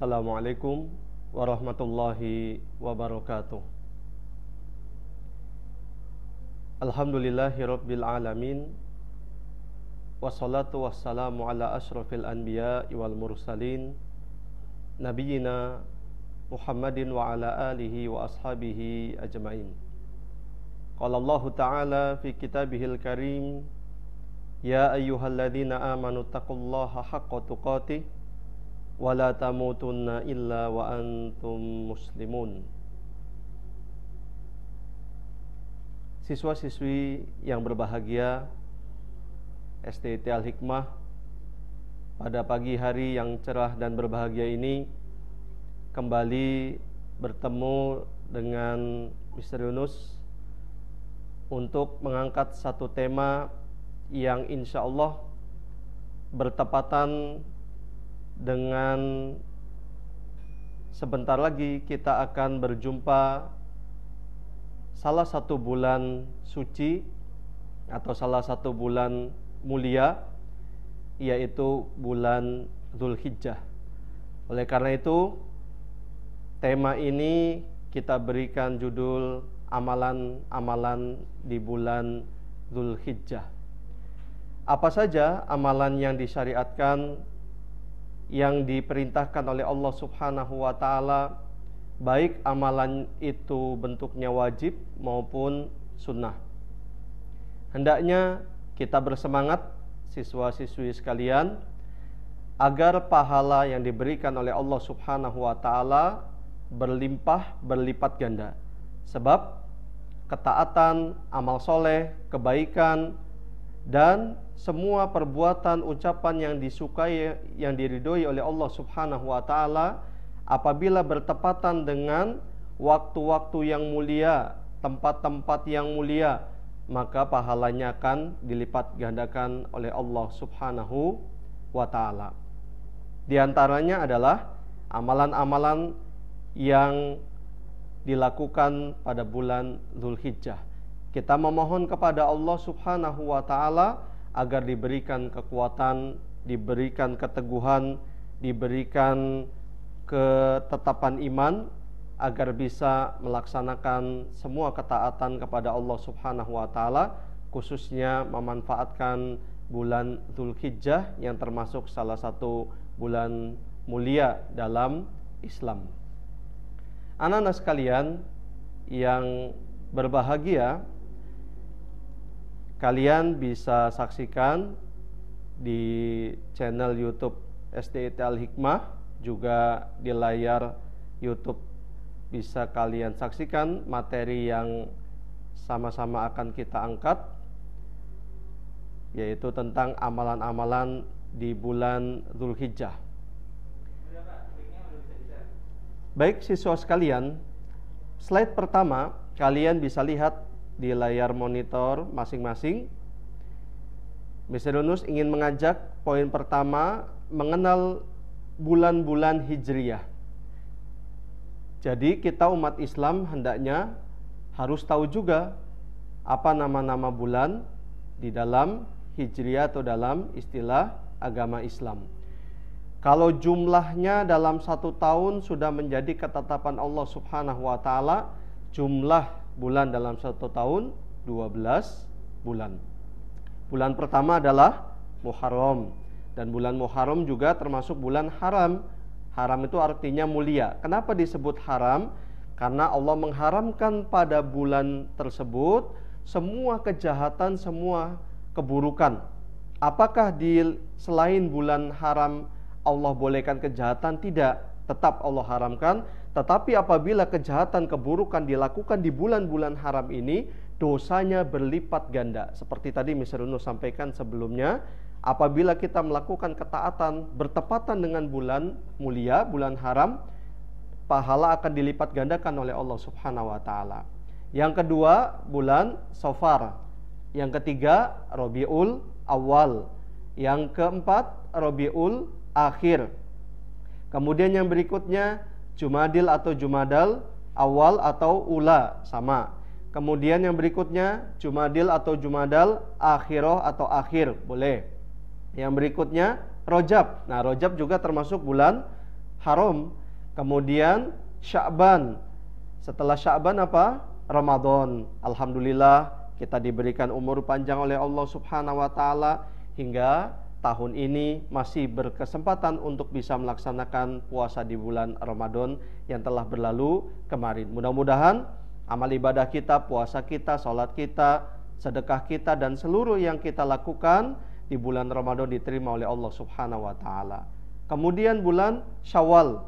Assalamualaikum warahmatullahi wabarakatuh. Alhamdulillahi alamin. Wassalatu wassalamu ala asyrafil anbiya wal mursalin nabiyyina Muhammadin wa ala alihi wa ashabihi ajmain. Qala Allah ta'ala fi kitabihil karim Ya ayyuhalladzina amanu taqullaha haqqa tuqatih ولا تموتن إلا وأنتم مسلمون Siswa-siswi yang berbahagia STT Al-Hikmah pada pagi hari yang cerah dan berbahagia ini kembali bertemu dengan Mr. Yunus untuk mengangkat satu tema yang insya Allah bertepatan dengan sebentar lagi kita akan berjumpa salah satu bulan suci atau salah satu bulan mulia yaitu bulan Zulhijjah. Oleh karena itu tema ini kita berikan judul amalan-amalan di bulan Zulhijjah. Apa saja amalan yang disyariatkan yang diperintahkan oleh Allah Subhanahu wa taala baik amalan itu bentuknya wajib maupun sunnah. Hendaknya kita bersemangat siswa-siswi sekalian agar pahala yang diberikan oleh Allah Subhanahu wa taala berlimpah berlipat ganda. Sebab ketaatan, amal soleh, kebaikan, dan semua perbuatan ucapan yang disukai yang diridhoi oleh Allah Subhanahu wa taala apabila bertepatan dengan waktu-waktu yang mulia, tempat-tempat yang mulia, maka pahalanya akan dilipat gandakan oleh Allah Subhanahu wa taala. Di antaranya adalah amalan-amalan yang dilakukan pada bulan Dzulhijjah. Kita memohon kepada Allah Subhanahu wa taala agar diberikan kekuatan, diberikan keteguhan, diberikan ketetapan iman agar bisa melaksanakan semua ketaatan kepada Allah Subhanahu wa taala khususnya memanfaatkan bulan Zulhijjah yang termasuk salah satu bulan mulia dalam Islam. Anak-anak sekalian yang berbahagia, Kalian bisa saksikan di channel YouTube SDIT Al Hikmah juga di layar YouTube bisa kalian saksikan materi yang sama-sama akan kita angkat yaitu tentang amalan-amalan di bulan Zulhijjah. Baik siswa sekalian, slide pertama kalian bisa lihat di layar monitor masing-masing. Yunus ingin mengajak poin pertama mengenal bulan-bulan hijriah. Jadi kita umat Islam hendaknya harus tahu juga apa nama-nama bulan di dalam hijriah atau dalam istilah agama Islam. Kalau jumlahnya dalam satu tahun sudah menjadi ketetapan Allah Subhanahu wa Ta'ala, jumlah bulan dalam satu tahun 12 bulan. Bulan pertama adalah Muharram dan bulan Muharram juga termasuk bulan haram. Haram itu artinya mulia. Kenapa disebut haram? Karena Allah mengharamkan pada bulan tersebut semua kejahatan, semua keburukan. Apakah di selain bulan haram Allah bolehkan kejahatan? Tidak, tetap Allah haramkan tetapi apabila kejahatan keburukan dilakukan di bulan-bulan haram ini, dosanya berlipat ganda. Seperti tadi Mr. Uno sampaikan sebelumnya, apabila kita melakukan ketaatan bertepatan dengan bulan mulia, bulan haram, pahala akan dilipat gandakan oleh Allah Subhanahu wa taala. Yang kedua, bulan Sofar. Yang ketiga, Robiul Awal. Yang keempat, Robiul Akhir. Kemudian yang berikutnya Jumadil atau Jumadal awal atau ula sama. Kemudian yang berikutnya Jumadil atau Jumadal akhiroh atau akhir boleh. Yang berikutnya Rojab. Nah Rojab juga termasuk bulan haram. Kemudian Sya'ban. Setelah Sya'ban apa? Ramadan. Alhamdulillah kita diberikan umur panjang oleh Allah Subhanahu wa taala hingga tahun ini masih berkesempatan untuk bisa melaksanakan puasa di bulan Ramadan yang telah berlalu kemarin. Mudah-mudahan amal ibadah kita, puasa kita, sholat kita, sedekah kita dan seluruh yang kita lakukan di bulan Ramadan diterima oleh Allah Subhanahu wa taala. Kemudian bulan Syawal.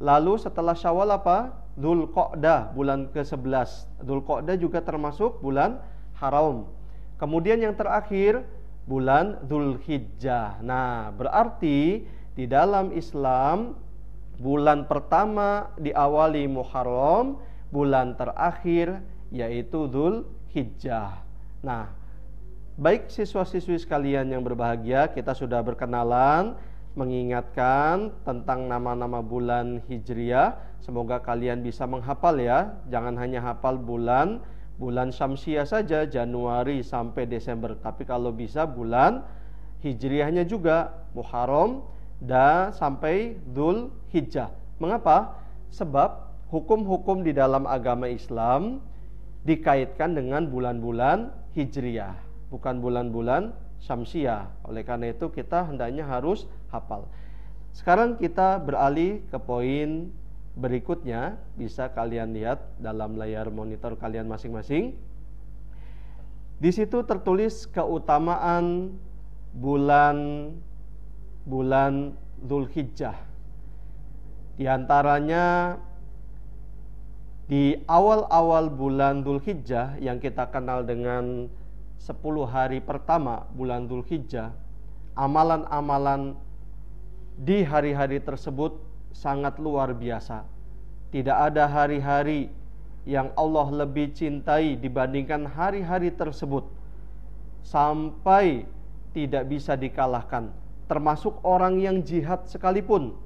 Lalu setelah Syawal apa? Dzulqa'dah, bulan ke-11. Dzulqa'dah juga termasuk bulan haram. Kemudian yang terakhir bulan Zulhijjah. Nah, berarti di dalam Islam bulan pertama diawali Muharram, bulan terakhir yaitu Zulhijjah. Nah, baik siswa-siswi sekalian yang berbahagia, kita sudah berkenalan mengingatkan tentang nama-nama bulan Hijriah. Semoga kalian bisa menghafal ya, jangan hanya hafal bulan bulan Syamsiah saja Januari sampai Desember. Tapi kalau bisa bulan Hijriahnya juga Muharram dan sampai Dhul Hijjah. Mengapa? Sebab hukum-hukum di dalam agama Islam dikaitkan dengan bulan-bulan Hijriah, bukan bulan-bulan Syamsiah. Oleh karena itu kita hendaknya harus hafal. Sekarang kita beralih ke poin berikutnya bisa kalian lihat dalam layar monitor kalian masing-masing. Di situ tertulis keutamaan bulan bulan Zulhijjah. Di antaranya di awal-awal bulan Zulhijjah yang kita kenal dengan 10 hari pertama bulan Zulhijjah, amalan-amalan di hari-hari tersebut sangat luar biasa. Tidak ada hari-hari yang Allah lebih cintai dibandingkan hari-hari tersebut, sampai tidak bisa dikalahkan. Termasuk orang yang jihad sekalipun,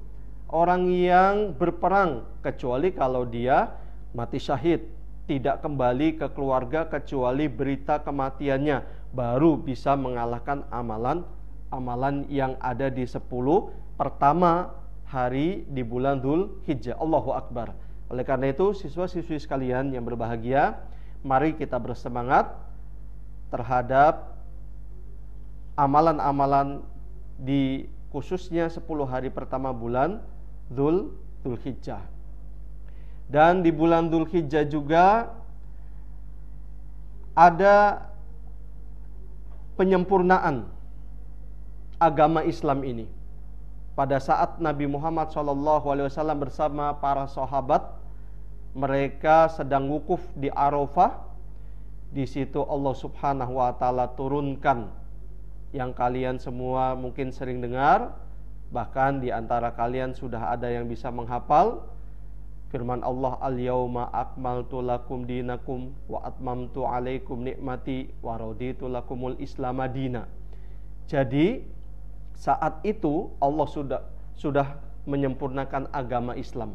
orang yang berperang, kecuali kalau dia mati syahid, tidak kembali ke keluarga kecuali berita kematiannya, baru bisa mengalahkan amalan-amalan yang ada di sepuluh pertama hari di bulan Dhul Hijjah. Allahu Akbar. Oleh karena itu, siswa-siswi sekalian yang berbahagia, mari kita bersemangat terhadap amalan-amalan di khususnya 10 hari pertama bulan Dhul hijjah Dan di bulan al-Hijjah juga ada penyempurnaan agama Islam ini pada saat Nabi Muhammad SAW bersama para sahabat mereka sedang wukuf di Arafah di situ Allah Subhanahu wa taala turunkan yang kalian semua mungkin sering dengar bahkan di antara kalian sudah ada yang bisa menghafal firman Allah al yauma akmaltu lakum dinakum wa atmamtu alaikum nikmati wa raditu lakumul jadi saat itu Allah sudah sudah menyempurnakan agama Islam.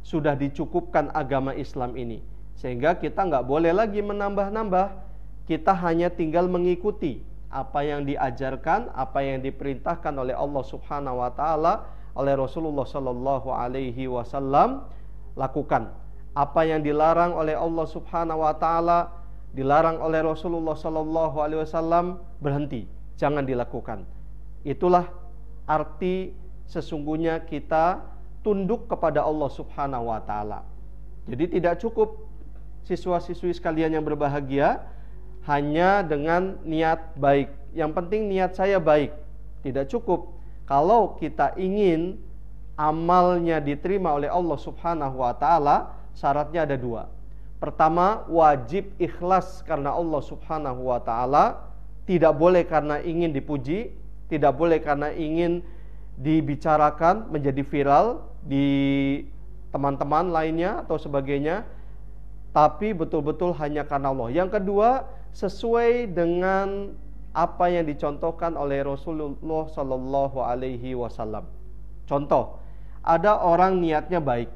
Sudah dicukupkan agama Islam ini. Sehingga kita nggak boleh lagi menambah-nambah. Kita hanya tinggal mengikuti apa yang diajarkan, apa yang diperintahkan oleh Allah Subhanahu wa taala oleh Rasulullah Shallallahu alaihi wasallam lakukan. Apa yang dilarang oleh Allah Subhanahu wa taala dilarang oleh Rasulullah Shallallahu alaihi wasallam berhenti, jangan dilakukan. Itulah arti sesungguhnya kita tunduk kepada Allah Subhanahu wa taala. Jadi tidak cukup siswa-siswi sekalian yang berbahagia hanya dengan niat baik. Yang penting niat saya baik. Tidak cukup kalau kita ingin amalnya diterima oleh Allah Subhanahu wa taala, syaratnya ada dua. Pertama, wajib ikhlas karena Allah Subhanahu wa taala, tidak boleh karena ingin dipuji tidak boleh karena ingin dibicarakan menjadi viral di teman-teman lainnya atau sebagainya tapi betul-betul hanya karena Allah. Yang kedua, sesuai dengan apa yang dicontohkan oleh Rasulullah Shallallahu alaihi wasallam. Contoh, ada orang niatnya baik.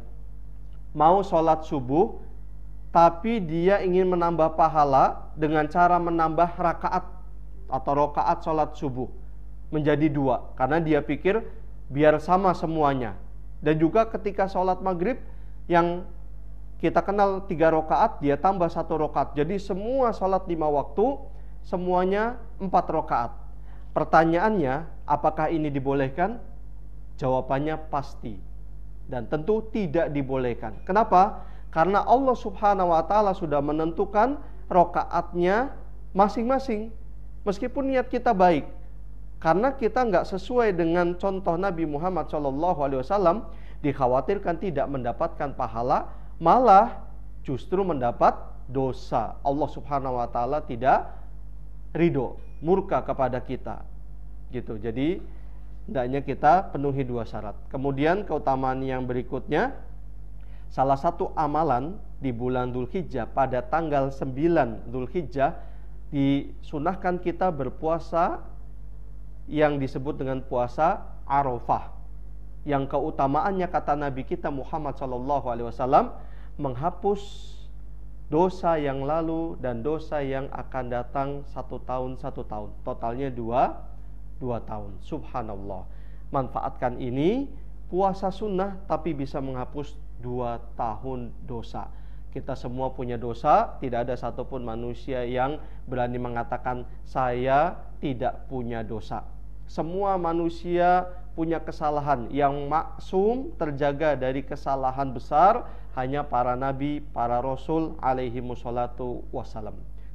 Mau sholat subuh, tapi dia ingin menambah pahala dengan cara menambah rakaat atau rokaat sholat subuh menjadi dua karena dia pikir biar sama semuanya. Dan juga ketika sholat maghrib yang kita kenal tiga rokaat, dia tambah satu rokaat. Jadi semua sholat lima waktu, semuanya empat rokaat. Pertanyaannya, apakah ini dibolehkan? Jawabannya pasti. Dan tentu tidak dibolehkan. Kenapa? Karena Allah subhanahu wa ta'ala sudah menentukan rokaatnya masing-masing. Meskipun niat kita baik, karena kita nggak sesuai dengan contoh Nabi Muhammad SAW dikhawatirkan tidak mendapatkan pahala malah justru mendapat dosa Allah Subhanahu Wa Taala tidak ridho murka kepada kita gitu jadi hendaknya kita penuhi dua syarat kemudian keutamaan yang berikutnya salah satu amalan di bulan Dzulhijjah pada tanggal 9 Dzulhijjah disunahkan kita berpuasa yang disebut dengan puasa Arafah yang keutamaannya kata Nabi kita Muhammad Shallallahu Alaihi Wasallam menghapus dosa yang lalu dan dosa yang akan datang satu tahun satu tahun totalnya dua dua tahun Subhanallah manfaatkan ini puasa sunnah tapi bisa menghapus dua tahun dosa kita semua punya dosa, tidak ada satupun manusia yang berani mengatakan saya tidak punya dosa. Semua manusia punya kesalahan yang maksum terjaga dari kesalahan besar hanya para nabi, para rasul alaihi musallatu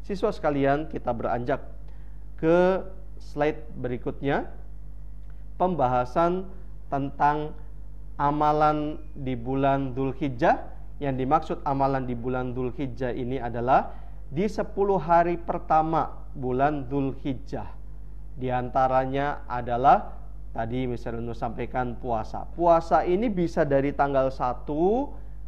Siswa sekalian, kita beranjak ke slide berikutnya pembahasan tentang amalan di bulan hijjah. Yang dimaksud amalan di bulan hijjah ini adalah di 10 hari pertama bulan hijjah. Di antaranya adalah tadi misalnya Nur sampaikan puasa. Puasa ini bisa dari tanggal 1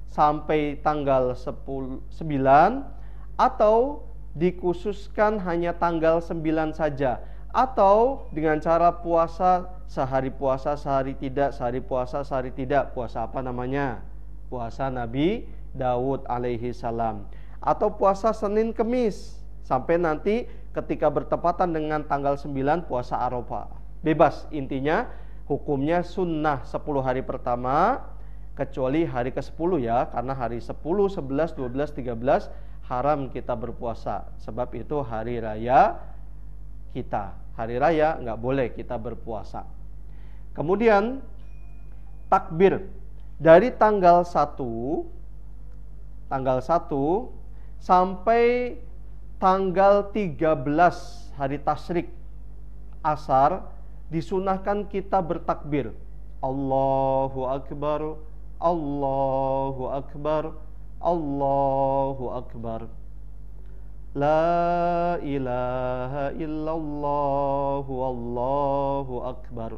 sampai tanggal 10, 9 atau dikhususkan hanya tanggal 9 saja atau dengan cara puasa sehari puasa sehari tidak sehari puasa sehari tidak puasa apa namanya puasa Nabi Daud alaihi salam atau puasa Senin Kemis sampai nanti ketika bertepatan dengan tanggal 9 puasa Arafah. Bebas intinya hukumnya sunnah 10 hari pertama kecuali hari ke-10 ya karena hari 10, 11, 12, 13 haram kita berpuasa sebab itu hari raya kita. Hari raya nggak boleh kita berpuasa. Kemudian takbir dari tanggal 1 tanggal 1 sampai tanggal 13 hari tasrik asar disunahkan kita bertakbir Allahu akbar Allahu akbar Allahu akbar La ilaha illallah Allahu akbar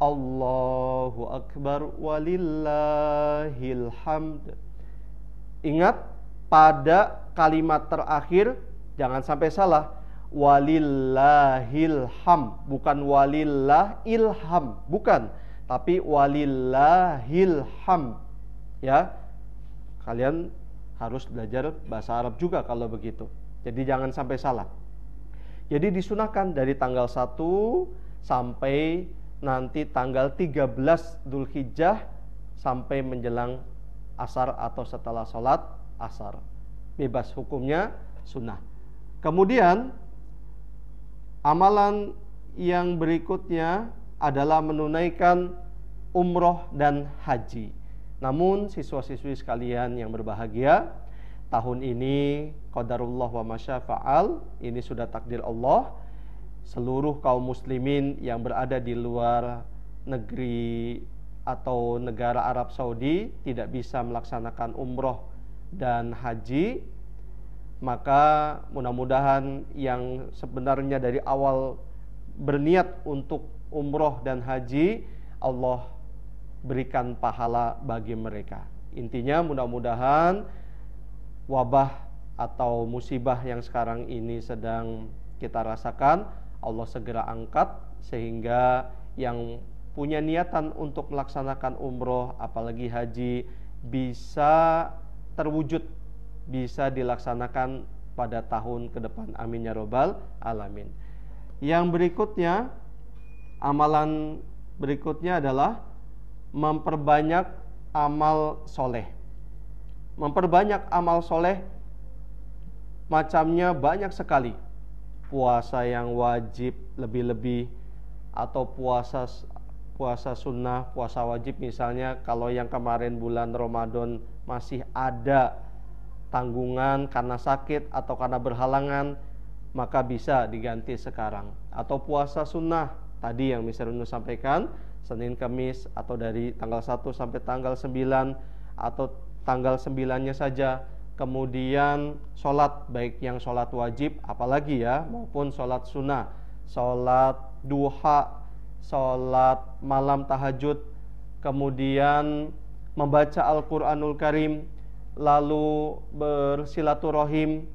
Allahu akbar walillahilhamd Ingat pada kalimat terakhir Jangan sampai salah. Walillahil bukan walillah ilham, bukan, tapi walillahil Ya. Kalian harus belajar bahasa Arab juga kalau begitu. Jadi jangan sampai salah. Jadi disunahkan dari tanggal 1 sampai nanti tanggal 13 Dzulhijjah sampai menjelang asar atau setelah sholat asar. Bebas hukumnya sunnah. Kemudian amalan yang berikutnya adalah menunaikan umroh dan haji. Namun siswa-siswi sekalian yang berbahagia, tahun ini qadarullah wa masyafa'al, ini sudah takdir Allah. Seluruh kaum muslimin yang berada di luar negeri atau negara Arab Saudi tidak bisa melaksanakan umroh dan haji maka mudah-mudahan yang sebenarnya dari awal berniat untuk umroh dan haji, Allah berikan pahala bagi mereka. Intinya, mudah-mudahan wabah atau musibah yang sekarang ini sedang kita rasakan, Allah segera angkat sehingga yang punya niatan untuk melaksanakan umroh, apalagi haji, bisa terwujud bisa dilaksanakan pada tahun ke depan. Amin ya robbal alamin. Yang berikutnya amalan berikutnya adalah memperbanyak amal soleh. Memperbanyak amal soleh macamnya banyak sekali. Puasa yang wajib lebih-lebih atau puasa puasa sunnah, puasa wajib misalnya kalau yang kemarin bulan Ramadan masih ada tanggungan karena sakit atau karena berhalangan maka bisa diganti sekarang atau puasa sunnah tadi yang Mr. Nunu sampaikan Senin Kamis atau dari tanggal 1 sampai tanggal 9 atau tanggal 9-nya saja kemudian sholat baik yang sholat wajib apalagi ya maupun sholat sunnah sholat duha sholat malam tahajud kemudian membaca Al-Quranul Karim lalu bersilaturahim.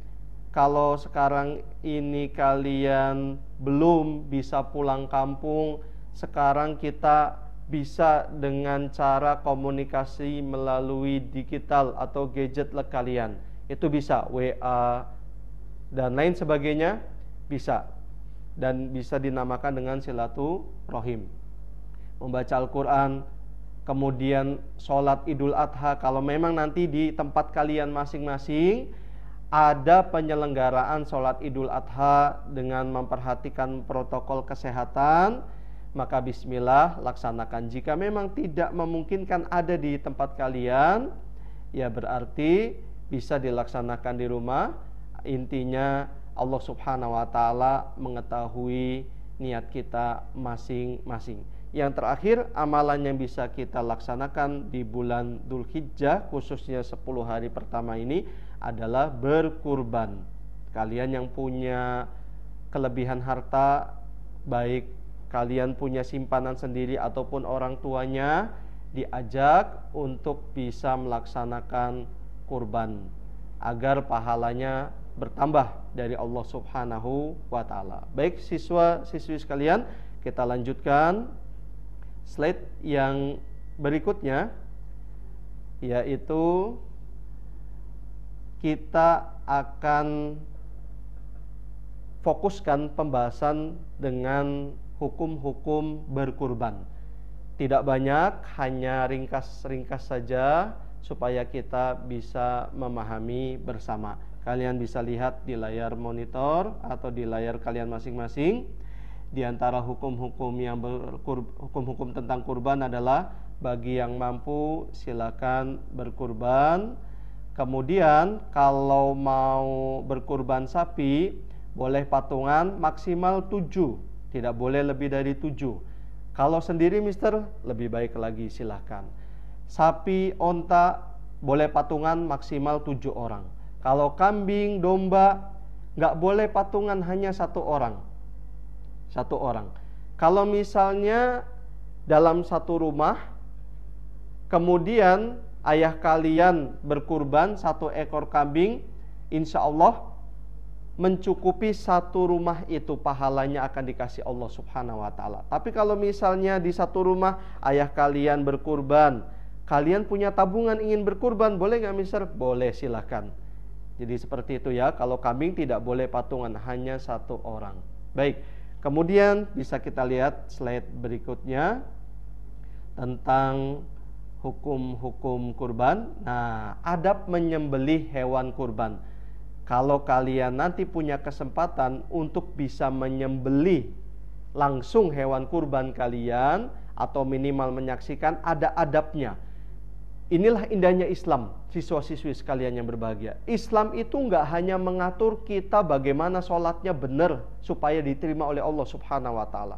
Kalau sekarang ini kalian belum bisa pulang kampung, sekarang kita bisa dengan cara komunikasi melalui digital atau gadget kalian. Itu bisa WA dan lain sebagainya, bisa. Dan bisa dinamakan dengan silaturahim. Membaca Al-Qur'an, kemudian sholat idul adha kalau memang nanti di tempat kalian masing-masing ada penyelenggaraan sholat idul adha dengan memperhatikan protokol kesehatan maka bismillah laksanakan jika memang tidak memungkinkan ada di tempat kalian ya berarti bisa dilaksanakan di rumah intinya Allah subhanahu wa ta'ala mengetahui niat kita masing-masing yang terakhir, amalan yang bisa kita laksanakan di bulan Dhul Hijjah, khususnya 10 hari pertama ini, adalah berkurban. Kalian yang punya kelebihan harta, baik kalian punya simpanan sendiri ataupun orang tuanya, diajak untuk bisa melaksanakan kurban agar pahalanya bertambah dari Allah Subhanahu wa taala. Baik siswa-siswi sekalian, kita lanjutkan slide yang berikutnya yaitu kita akan fokuskan pembahasan dengan hukum-hukum berkurban. Tidak banyak, hanya ringkas-ringkas saja supaya kita bisa memahami bersama. Kalian bisa lihat di layar monitor atau di layar kalian masing-masing di antara hukum-hukum yang hukum-hukum tentang kurban adalah bagi yang mampu silakan berkurban. Kemudian kalau mau berkurban sapi boleh patungan maksimal 7, tidak boleh lebih dari 7. Kalau sendiri mister lebih baik lagi silakan. Sapi, onta boleh patungan maksimal 7 orang. Kalau kambing, domba nggak boleh patungan hanya satu orang satu orang. Kalau misalnya dalam satu rumah, kemudian ayah kalian berkurban satu ekor kambing, insya Allah mencukupi satu rumah itu pahalanya akan dikasih Allah Subhanahu wa taala. Tapi kalau misalnya di satu rumah ayah kalian berkurban, kalian punya tabungan ingin berkurban, boleh nggak mister? Boleh, silahkan. Jadi seperti itu ya, kalau kambing tidak boleh patungan, hanya satu orang. Baik, Kemudian bisa kita lihat slide berikutnya tentang hukum-hukum kurban. Nah, adab menyembelih hewan kurban. Kalau kalian nanti punya kesempatan untuk bisa menyembelih langsung hewan kurban kalian atau minimal menyaksikan ada adabnya. Inilah indahnya Islam, siswa-siswi sekalian yang berbahagia. Islam itu nggak hanya mengatur kita bagaimana sholatnya benar supaya diterima oleh Allah Subhanahu wa Ta'ala.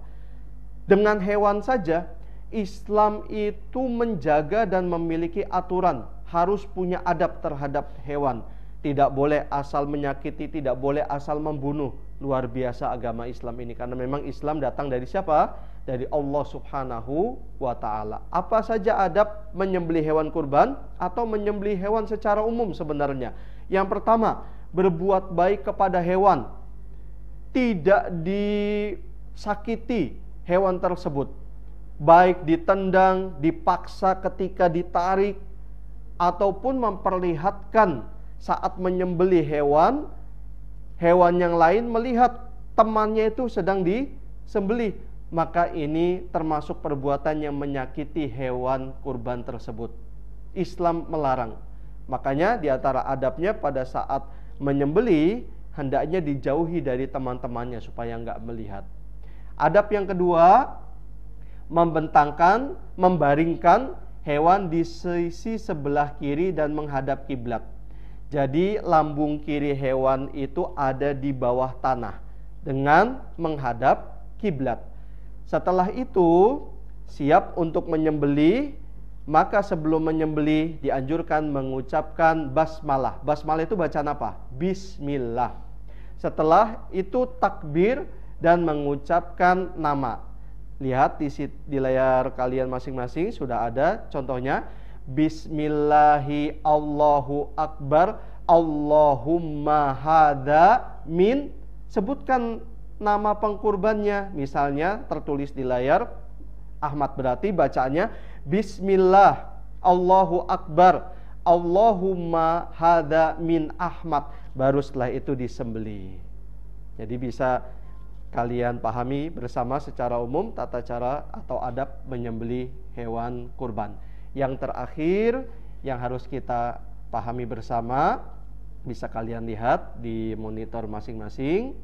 Dengan hewan saja, Islam itu menjaga dan memiliki aturan, harus punya adab terhadap hewan. Tidak boleh asal menyakiti, tidak boleh asal membunuh. Luar biasa agama Islam ini, karena memang Islam datang dari siapa? dari Allah Subhanahu wa taala. Apa saja adab menyembelih hewan kurban atau menyembelih hewan secara umum sebenarnya? Yang pertama, berbuat baik kepada hewan. Tidak disakiti hewan tersebut. Baik ditendang, dipaksa ketika ditarik ataupun memperlihatkan saat menyembelih hewan hewan yang lain melihat temannya itu sedang disembelih maka ini termasuk perbuatan yang menyakiti hewan kurban tersebut. Islam melarang. Makanya di antara adabnya pada saat menyembeli hendaknya dijauhi dari teman-temannya supaya nggak melihat. Adab yang kedua membentangkan, membaringkan hewan di sisi sebelah kiri dan menghadap kiblat. Jadi lambung kiri hewan itu ada di bawah tanah dengan menghadap kiblat. Setelah itu, siap untuk menyembeli, maka sebelum menyembeli dianjurkan mengucapkan basmalah. Basmalah itu bacaan apa? Bismillah. Setelah itu takbir dan mengucapkan nama. Lihat di, di layar kalian masing-masing sudah ada contohnya. Bismillahi Allahu Akbar Allahumma hada min sebutkan nama pengkurbannya. Misalnya tertulis di layar Ahmad berarti bacaannya Bismillah Allahu Akbar Allahumma hada min Ahmad baru setelah itu disembeli. Jadi bisa kalian pahami bersama secara umum tata cara atau adab menyembeli hewan kurban. Yang terakhir yang harus kita pahami bersama bisa kalian lihat di monitor masing-masing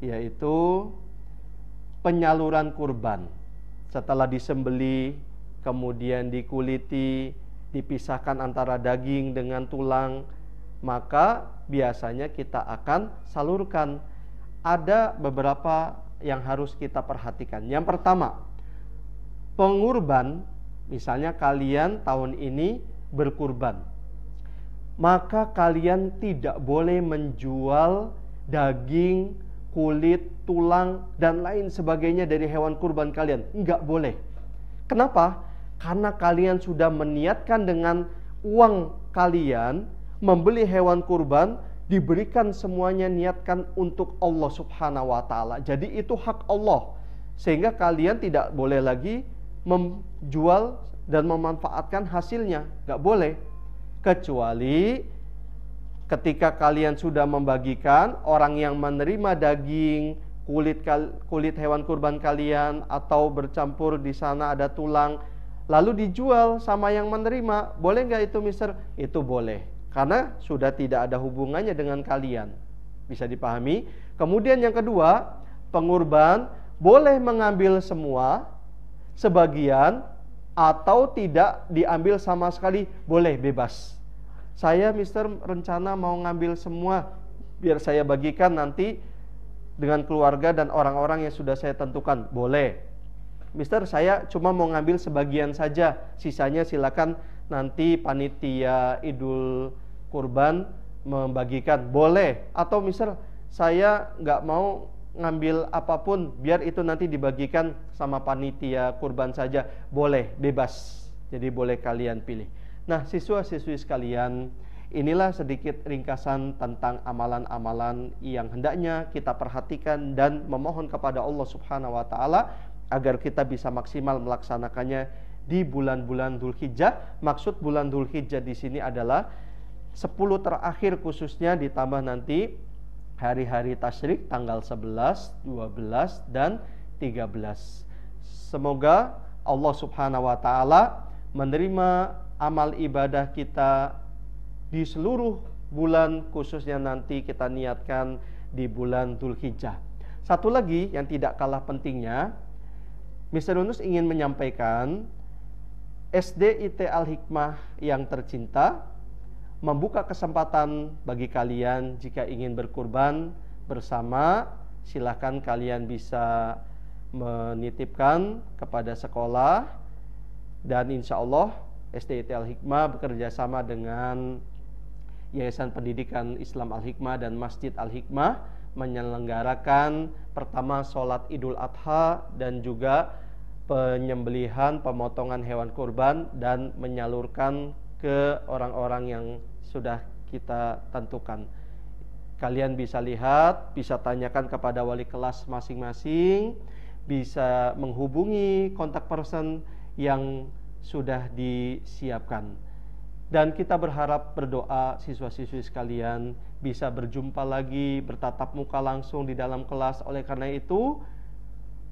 yaitu penyaluran kurban. Setelah disembeli, kemudian dikuliti, dipisahkan antara daging dengan tulang, maka biasanya kita akan salurkan. Ada beberapa yang harus kita perhatikan. Yang pertama, pengurban, misalnya kalian tahun ini berkurban, maka kalian tidak boleh menjual daging kulit, tulang, dan lain sebagainya dari hewan kurban kalian. Enggak boleh. Kenapa? Karena kalian sudah meniatkan dengan uang kalian membeli hewan kurban, diberikan semuanya niatkan untuk Allah Subhanahu wa taala. Jadi itu hak Allah. Sehingga kalian tidak boleh lagi menjual dan memanfaatkan hasilnya. Enggak boleh. Kecuali ketika kalian sudah membagikan orang yang menerima daging kulit kulit hewan kurban kalian atau bercampur di sana ada tulang lalu dijual sama yang menerima boleh nggak itu mister itu boleh karena sudah tidak ada hubungannya dengan kalian bisa dipahami kemudian yang kedua pengurban boleh mengambil semua sebagian atau tidak diambil sama sekali boleh bebas saya mister rencana mau ngambil semua biar saya bagikan nanti dengan keluarga dan orang-orang yang sudah saya tentukan. Boleh. Mister, saya cuma mau ngambil sebagian saja. Sisanya silakan nanti panitia Idul Kurban membagikan. Boleh. Atau mister, saya nggak mau ngambil apapun, biar itu nanti dibagikan sama panitia kurban saja. Boleh, bebas. Jadi boleh kalian pilih. Nah, siswa-siswi sekalian, inilah sedikit ringkasan tentang amalan-amalan yang hendaknya kita perhatikan dan memohon kepada Allah Subhanahu wa taala agar kita bisa maksimal melaksanakannya di bulan-bulan Dzulhijjah. Maksud bulan Dzulhijjah di sini adalah 10 terakhir khususnya ditambah nanti hari-hari tasyrik tanggal 11, 12 dan 13. Semoga Allah Subhanahu wa taala menerima amal ibadah kita di seluruh bulan khususnya nanti kita niatkan di bulan Hijjah. Satu lagi yang tidak kalah pentingnya, Mr. Yunus ingin menyampaikan SDIT Al-Hikmah yang tercinta membuka kesempatan bagi kalian jika ingin berkurban bersama silahkan kalian bisa menitipkan kepada sekolah dan insya Allah STIT Al Hikmah bekerja sama dengan Yayasan Pendidikan Islam Al Hikmah dan Masjid Al Hikmah menyelenggarakan pertama sholat Idul Adha dan juga penyembelihan pemotongan hewan kurban dan menyalurkan ke orang-orang yang sudah kita tentukan. Kalian bisa lihat, bisa tanyakan kepada wali kelas masing-masing, bisa menghubungi kontak person yang sudah disiapkan. Dan kita berharap berdoa siswa-siswi sekalian bisa berjumpa lagi, bertatap muka langsung di dalam kelas. Oleh karena itu,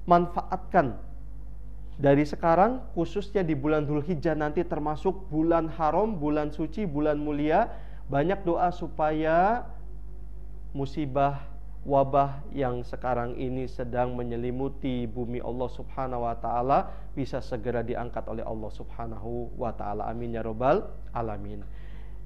manfaatkan dari sekarang khususnya di bulan Dzulhijjah nanti termasuk bulan haram, bulan suci, bulan mulia, banyak doa supaya musibah wabah yang sekarang ini sedang menyelimuti bumi Allah Subhanahu wa taala bisa segera diangkat oleh Allah Subhanahu wa taala. Amin ya robbal alamin.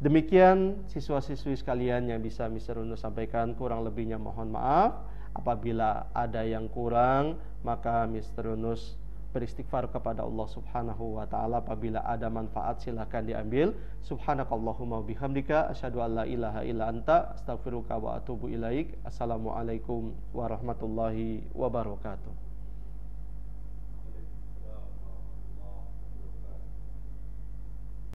Demikian siswa-siswi sekalian yang bisa Mr. Runo sampaikan, kurang lebihnya mohon maaf. Apabila ada yang kurang, maka Mr. Yunus beristighfar kepada Allah Subhanahu wa taala apabila ada manfaat silahkan diambil subhanakallahumma bihamdika asyhadu an la ilaha illa anta astaghfiruka wa atubu ilaik assalamualaikum warahmatullahi wabarakatuh